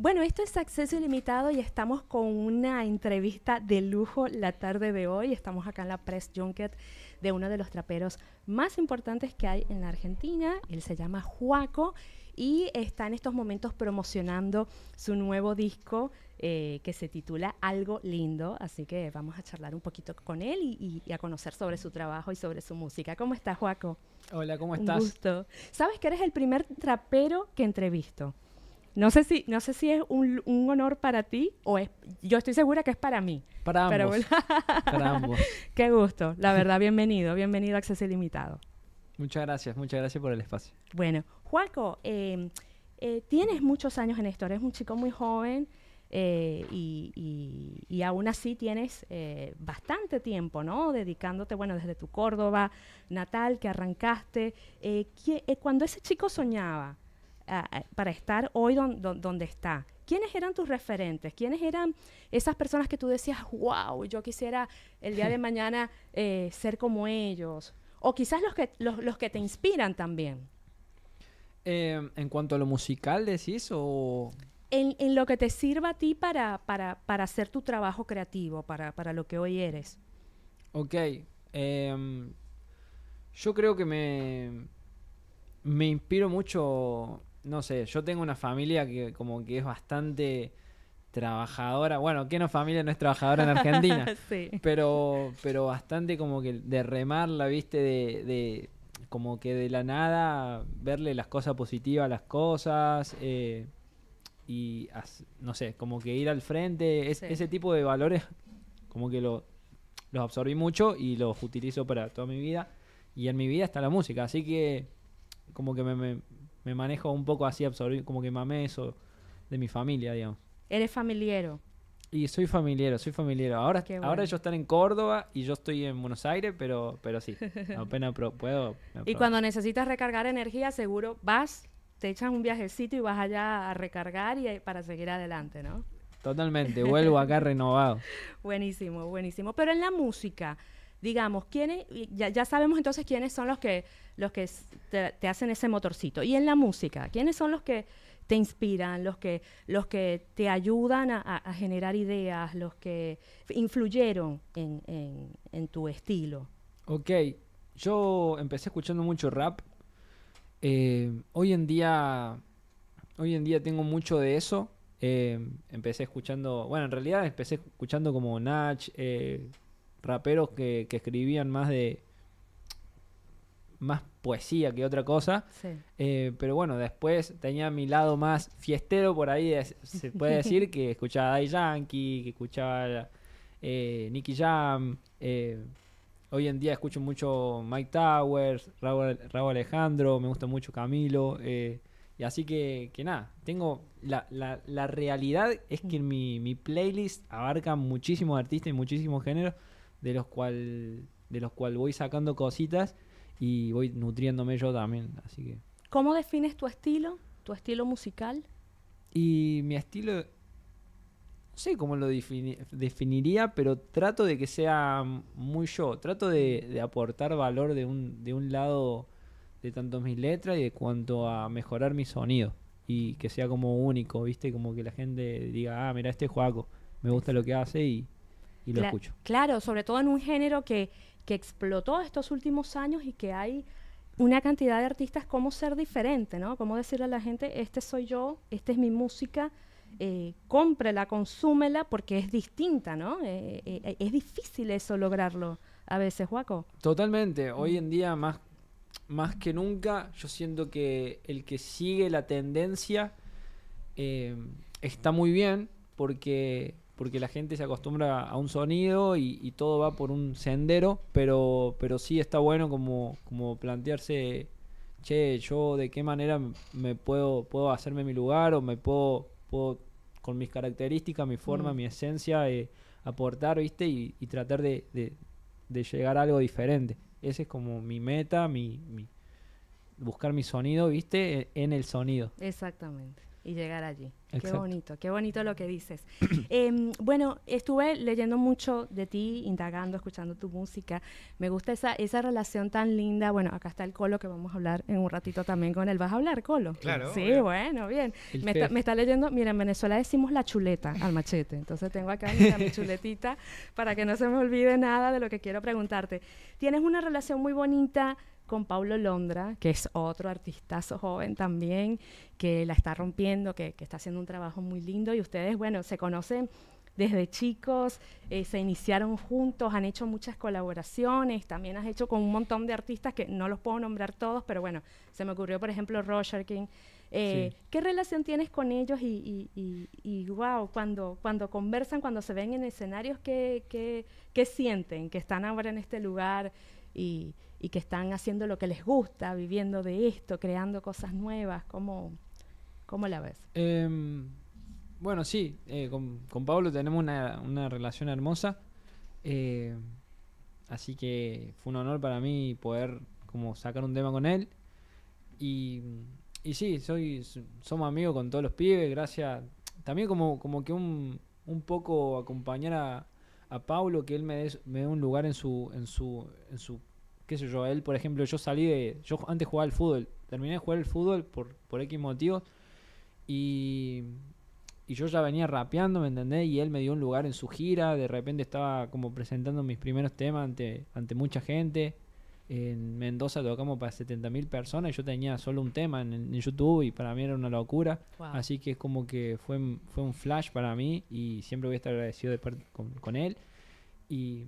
Bueno, esto es acceso ilimitado y estamos con una entrevista de lujo la tarde de hoy. Estamos acá en la Press Junket de uno de los traperos más importantes que hay en la Argentina. Él se llama Juaco y está en estos momentos promocionando su nuevo disco eh, que se titula Algo Lindo. Así que vamos a charlar un poquito con él y, y a conocer sobre su trabajo y sobre su música. ¿Cómo estás, Juaco? Hola, ¿cómo estás? Un gusto. Sabes que eres el primer trapero que entrevisto. No sé si, no sé si es un, honor para ti o es, yo estoy segura que es para mí. Para ambos. para ambos. Qué gusto. La verdad, bienvenido, bienvenido a Acceso Ilimitado. Muchas gracias, muchas gracias por el espacio. Bueno, Juaco, em, eh, tienes muchos años en esto, eres un chico muy joven eh, y, y, y, aún así tienes eh, bastante tiempo, ¿no? Dedicándote, bueno, desde tu Córdoba natal que arrancaste. Que, cuando ese chico soñaba, para estar hoy donde está. ¿Quiénes eran tus referentes? ¿Quiénes eran esas personas que tú decías, wow, yo quisiera el día de mañana eh, ser como ellos? O quizás los que, los, los que te inspiran también. Em, en cuanto a lo musical, decís, o... En, lo que te sirva a ti para, para, hacer tu trabajo creativo, para, lo que hoy eres. Ok. Em, yo creo que me, me inspiro mucho no sé, yo tengo una familia que como que es bastante trabajadora, bueno, que no familia no es trabajadora en Argentina, pero, pero bastante como que de la viste, de, de, como que de la nada verle las cosas positivas a las cosas eh, y no sé, como que ir al frente, ese tipo de valores como que lo, los absorbí mucho y los utilizo para toda mi vida y en mi vida está la música, así que como que me me manejo un poco así, absorbido, como que mamé eso de mi familia, digamos. ¿Eres familiero? Y soy familiero, soy familiero. Ahora, ahora ellos están en Córdoba y yo estoy en Buenos Aires, pero, pero sí, apenas puedo. Y cuando necesitas recargar energía, seguro vas, te echan un viajecito y vas allá a recargar y eh, para seguir adelante, ¿no? Totalmente, vuelvo acá renovado. Buenísimo, buenísimo. Pero en la música, digamos, ¿quiénes, ya, sabemos entonces quiénes son los que, los que te, hacen ese motorcito. Y en la música, ¿quiénes son los que te inspiran, los que, los que te ayudan a, generar ideas, los que influyeron en, tu estilo? Ok, yo empecé escuchando mucho rap. Eh, hoy en día, hoy en día tengo mucho de eso. Eh, empecé escuchando, bueno, en realidad empecé escuchando como Natch. Eh, raperos que, escribían más de más poesía que otra cosa. Eh, pero bueno, después tenía mi lado más fiestero por ahí, se puede decir, que escuchaba Dai Yankee, que escuchaba eh, Nicky Jam. Eh, hoy en día escucho mucho Mike Towers, Raúl, Alejandro, me gusta mucho Camilo. y así que, que nada, tengo la, realidad es que mm. mi, mi playlist abarca muchísimos artistas y muchísimos géneros de los cual de los cual voy sacando cositas y voy nutriéndome yo también, así que ¿Cómo defines tu estilo? ¿Tu estilo musical? Y mi estilo no sé cómo lo definiría, pero trato de que sea muy yo, trato de, aportar valor de un, de un lado de tanto mis letras y de cuanto a mejorar mi sonido y que sea como único, ¿viste? Como que la gente diga, ah, mira, este Juaco, me gusta lo que hace y, y lo escucho. Claro, sobre todo en un género que, que explotó estos últimos años y que hay una cantidad de artistas, cómo ser diferente, ¿no? Cómo decirle a la gente, este soy yo, esta es mi música, eh, cómprela, consúmela, porque es distinta, ¿no? Eh, eh, eh, es difícil eso lograrlo a veces, Juaco. Totalmente. Mm. Hoy en día, más, más que nunca, yo siento que el que sigue la tendencia está muy bien, porque porque la gente se acostumbra a un sonido y, todo va por un sendero, pero, pero sí está bueno como, como plantearse, che, yo de qué manera me puedo, puedo hacerme mi lugar o me puedo, puedo con mis características, mi forma, mm. mi esencia, eh, aportar, ¿viste? Y, tratar de, llegar a algo diferente. Ese es como mi meta, mi buscar mi sonido, ¿viste? E, en el sonido. Exactamente. Y llegar allí. Qué bonito, qué bonito lo que dices. Em, bueno, estuve leyendo mucho de ti, indagando, escuchando tu música. Me gusta esa, esa relación tan linda. Bueno, acá está el Colo que vamos a hablar en un ratito también con él. ¿Vas a hablar, Colo? Claro. Sí, bueno, bien. Me está, leyendo, mira, en Venezuela decimos la chuleta al machete. Entonces tengo acá mi chuletita para que no se me olvide nada de lo que quiero preguntarte. Tienes una relación muy bonita con Pablo Londra, que es otro artistazo joven también, que la está rompiendo, que, está haciendo un trabajo muy lindo. Y ustedes, bueno, se conocen desde chicos, eh, se iniciaron juntos, han hecho muchas colaboraciones, también has hecho con un montón de artistas que no los puedo nombrar todos, pero bueno, se me ocurrió, por ejemplo, Roger King. Eh, ¿Qué relación tienes con ellos y, y, wow, cuando, cuando conversan, cuando se ven en escenarios, ¿qué, qué, qué sienten que están ahora en este lugar? y, que están haciendo lo que les gusta, viviendo de esto, creando cosas nuevas. ¿Cómo, cómo la ves? Em, bueno, sí, eh, con, Pablo tenemos una, relación hermosa. Eh, así que fue un honor para mí poder como sacar un tema con él. Y, y sí, soy, somos amigos con todos los pibes, gracias. También como, como que un, un poco acompañar a, a paulo que él me dé, me un lugar en su, en su, en su, qué sé yo, él, por ejemplo, yo salí de, yo antes jugaba al fútbol, terminé de jugar el fútbol por, por X motivos y, y yo ya venía rapeando, ¿me entendés? Y él me dio un lugar en su gira, de repente estaba como presentando mis primeros temas ante, ante mucha gente, en Mendoza tocamos para 70.000 personas yo tenía solo un tema en, YouTube y para mí era una locura. Así que es como que fue, fue un flash para mí y siempre voy a estar agradecido de con, con, él. Y,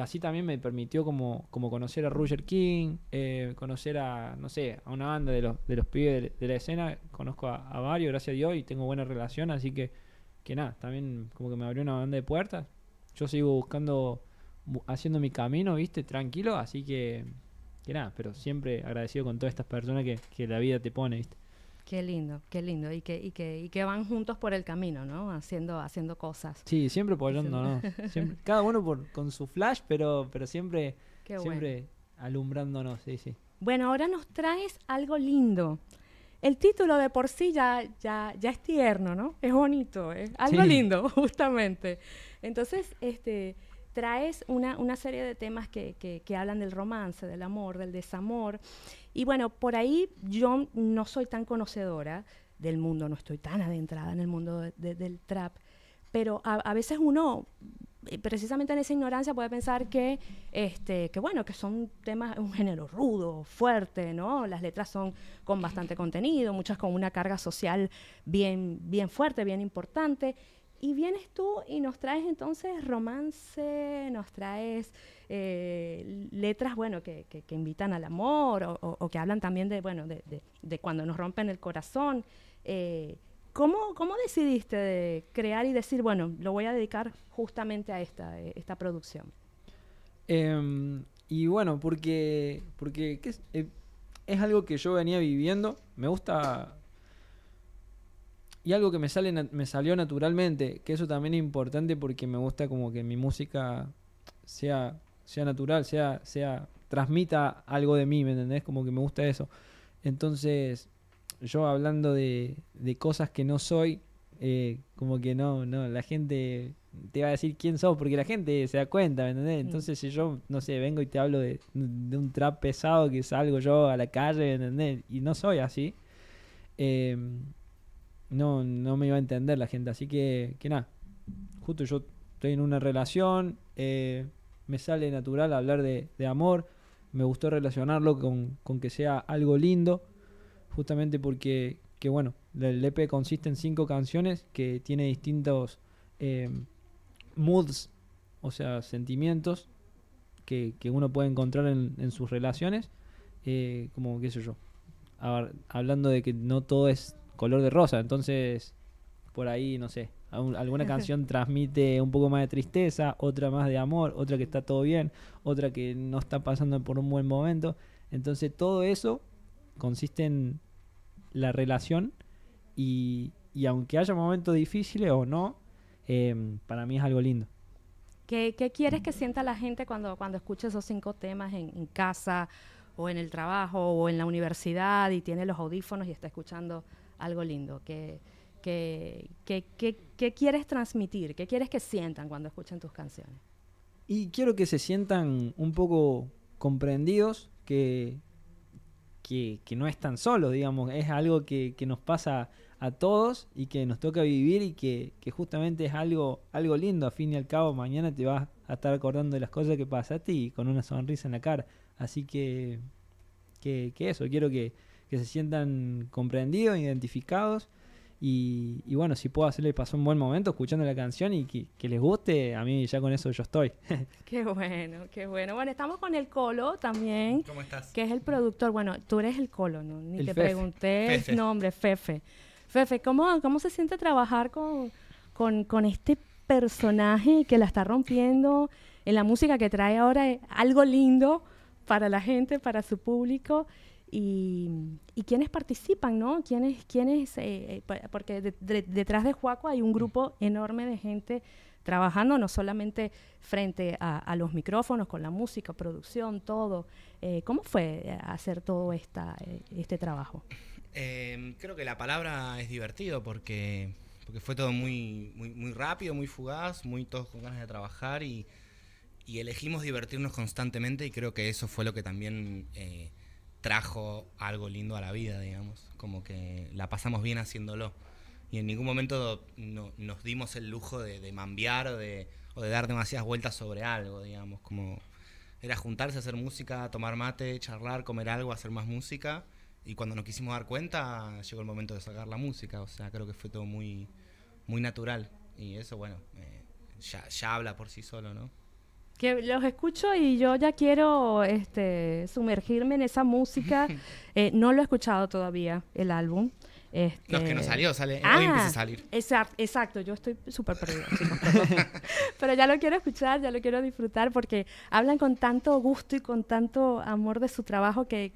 así también me permitió como, como conocer a Roger King, eh, conocer a, no sé, a una banda de los, de los pibes de, la escena. Conozco a, a, varios, gracias a Dios, y tengo buena relación. Así que, que nada, también como que me abrió una banda de puertas. Yo sigo buscando haciendo mi camino, ¿viste? Tranquilo, así que, que nada, pero siempre agradecido con todas estas personas que, la vida te pone, ¿viste? Qué lindo, qué lindo. Y que, y que, que van juntos por el camino, ¿no? Haciendo, haciendo cosas. Sí, siempre apoyándonos, cada uno con su flash, pero, pero siempre, siempre alumbrándonos, sí, sí. Bueno, ahora nos traes algo lindo. El título de por sí ya, ya, es tierno, ¿no? Es bonito, ¿eh? algo lindo, justamente. Entonces, este, traes una, una, serie de temas que, hablan del romance, del amor, del desamor. Y bueno, por ahí yo no soy tan conocedora del mundo, no estoy tan adentrada en el mundo del trap, pero a, veces uno, eh, precisamente en esa ignorancia, puede pensar que, este, que bueno, que son temas, un género rudo, fuerte, ¿no? Las letras son con bastante contenido, muchas con una carga social bien, bien fuerte, bien importante. Y vienes tú y nos traes entonces romance, nos traes eh, letras, bueno, que, invitan al amor o, que hablan también de, bueno, de, cuando nos rompen el corazón. Eh, ¿cómo, decidiste de crear y decir, bueno, lo voy a dedicar justamente a esta, eh, esta producción? Em, y bueno, porque, porque es algo que yo venía viviendo. Me gusta y algo que me, sale, me salió naturalmente, que eso también es importante porque me gusta como que mi música sea, sea natural, sea, sea, transmita algo de mí, ¿me entendés? Como que me gusta eso. Entonces, yo hablando de, cosas que no soy, eh, como que no, no, la gente te va a decir quién sos, porque la gente se da cuenta, ¿me entendés? Entonces, si yo, no sé, vengo y te hablo de, un trap pesado que salgo yo a la calle, ¿me entendés? Y no soy así. Em, no, no me iba a entender la gente. Así que, que nada, justo yo estoy en una relación, eh, me sale natural hablar de, amor, me gustó relacionarlo con, que sea algo lindo, justamente porque, que bueno, el EP consiste en cinco canciones que tiene distintos eh, moods, o sea, sentimientos que, uno puede encontrar en, sus relaciones, eh, como qué sé yo, hablando de que no todo es color de rosa. Entonces, por ahí, no sé, alguna canción transmite un poco más de tristeza, otra más de amor, otra que está todo bien, otra que no está pasando por un buen momento. Entonces todo eso consiste en la relación y, aunque haya momentos difíciles o no, em, para mí es algo lindo. ¿Qué, ¿Qué, quieres que sienta la gente cuando, cuando escucha esos cinco temas en casa o en el trabajo o en la universidad y tiene los audífonos y está escuchando algo lindo, que, que, quieres transmitir, qué quieres que sientan cuando escuchan tus canciones. Y quiero que se sientan un poco comprendidos, que, que, no están solos, digamos, es algo que, nos pasa a todos y que nos toca vivir y que, justamente es algo, algo lindo. A fin y al cabo, mañana te vas a estar acordando de las cosas que a ti con una sonrisa en la cara. Así que, que eso, quiero que, que se sientan comprendidos, identificados. Y, bueno, si puedo hacerle pasar un buen momento escuchando la canción y que, les guste, a mí ya con eso yo estoy. qué bueno, qué bueno. Bueno, estamos con el Colo también. ¿Cómo estás? Que es el productor. Bueno, tú eres el Colo, ¿no? Ni te pregunté el nombre, Fefe. Fefe, ¿cómo, cómo se siente trabajar con, con este personaje que la está rompiendo en la música que trae ahora? Algo lindo para la gente, para su público y, quiénes participan, ¿no? ¿Quiénes, quiénes, eh, eh, porque detrás de Juaco hay un grupo enorme de gente trabajando, no solamente frente a, los micrófonos, con la música, producción, todo. Eh, ¿Cómo fue hacer todo esta, este trabajo? Em, creo que la palabra es divertido porque, fue todo muy, muy, muy rápido, muy fugaz, muy todos con ganas de trabajar y, elegimos divertirnos constantemente y creo que eso fue lo que también trajo algo lindo a la vida, digamos. Como que la pasamos bien haciéndolo. Y en ningún momento nos dimos el lujo de, mambiar o de, dar demasiadas vueltas sobre algo, digamos. Como era juntarse, hacer música, tomar mate, charlar, comer algo, hacer más música. Y cuando nos quisimos dar cuenta, llegó el momento de sacar la música. O sea, creo que fue todo muy, muy natural. Y eso, bueno, eh, ya habla por sí solo, ¿no? los escucho y yo ya quiero este, sumergirme en esa música. Eh, no lo he escuchado todavía, el álbum. Este... que no salió, sale. Ah, hoy salir. exacto, yo estoy súper perdida. Pero ya lo quiero escuchar, ya lo quiero disfrutar porque hablan con tanto gusto y con tanto amor de su trabajo que,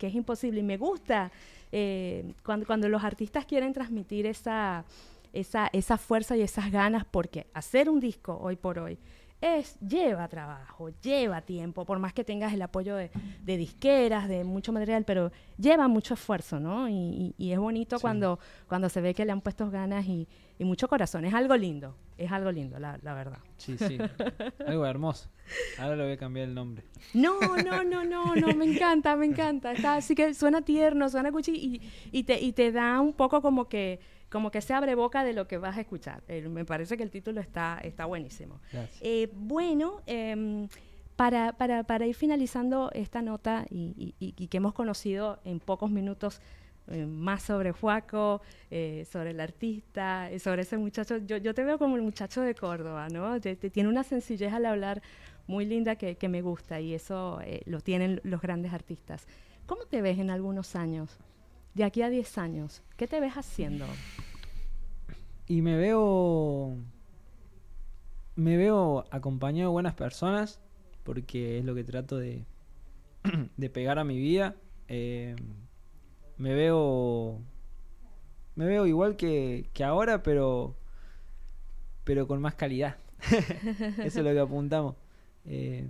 es imposible. Y me gusta eh, cuando, cuando los artistas quieren transmitir esa, esa, esa fuerza y esas ganas porque hacer un disco hoy por hoy es, lleva trabajo, lleva tiempo, por más que tengas el apoyo de, disqueras, de mucho material, pero lleva mucho esfuerzo, ¿no? Y, es bonito cuando, cuando se ve que le han puesto ganas y, mucho corazón. Es algo lindo, es algo lindo, la, verdad. Sí, sí. algo hermoso. Ahora le voy a cambiar el nombre. No, no, no, no, no, me encanta, me encanta. así que suena tierno, suena cuchi te, y te da un poco como que como que se abre boca de lo que vas a escuchar. Eh, me parece que el título está, está buenísimo. Eh, bueno, em, para, para, ir finalizando esta nota y, que hemos conocido en pocos minutos eh, más sobre Juaco, eh, sobre el artista, sobre ese muchacho, yo, te veo como el muchacho de Córdoba, ¿no? Te, tiene una sencillez al hablar muy linda que, que me gusta y eso lo tienen los grandes artistas. ¿Cómo te ves en algunos años? de aquí a 10 años, ¿qué te ves haciendo? Y me veo. Me veo acompañado de buenas personas, porque es lo que trato de, de pegar a mi vida. Eh, me veo. Me veo igual que, ahora, pero. Pero con más calidad. Eso es lo que apuntamos. Eh,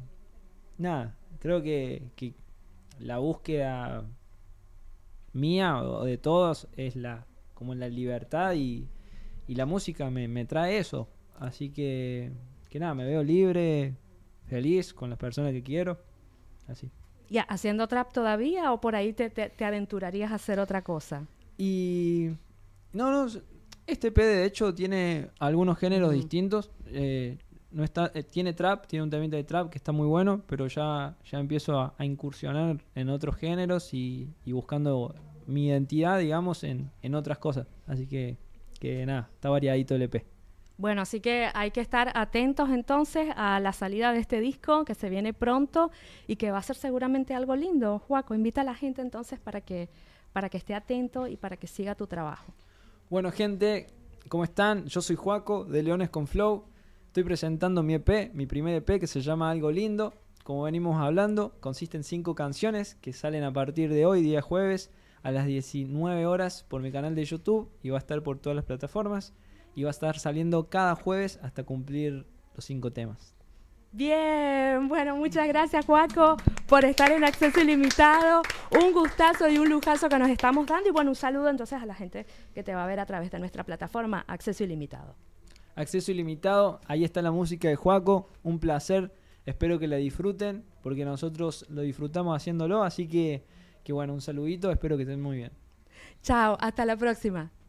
nada, creo que, que la búsqueda mía o de todos es la como la libertad y, la música me, trae eso. Así que, que nada, me veo libre, feliz con las personas que quiero. Así. ¿Ya haciendo trap todavía o por ahí te, aventurarías a hacer otra cosa? Y. No, no. Este P de hecho tiene algunos géneros distintos. Eh, no está, eh, tiene trap, tiene un temita de trap que está muy bueno, pero ya, ya empiezo a, incursionar en otros géneros y, buscando mi identidad, digamos, en, otras cosas. Así que, que nada, está variadito el EP. Bueno, así que hay que estar atentos entonces a la salida de este disco que se viene pronto y que va a ser seguramente algo lindo. Juaco, invita a la gente entonces para que, para que esté atento y para que siga tu trabajo. Bueno, gente, ¿cómo están? Yo soy Juaco de Leones con Flow. Estoy presentando mi EP, mi primer EP que se llama Algo Lindo. Como venimos hablando, consiste en cinco canciones que salen a partir de hoy, día jueves, a las 19 horas por mi canal de YouTube y va a estar por todas las plataformas y va a estar saliendo cada jueves hasta cumplir los cinco temas. Bien, bueno, muchas gracias Juaco por estar en Acceso Ilimitado. Un gustazo y un lujazo que nos estamos dando y bueno, un saludo entonces a la gente que te va a ver a través de nuestra plataforma Acceso Ilimitado acceso ilimitado. Ahí está la música de Juaco. Un placer. Espero que la disfruten, porque nosotros lo disfrutamos haciéndolo. Así que, que bueno, un saludito. Espero que estén muy bien. Chao, hasta la próxima.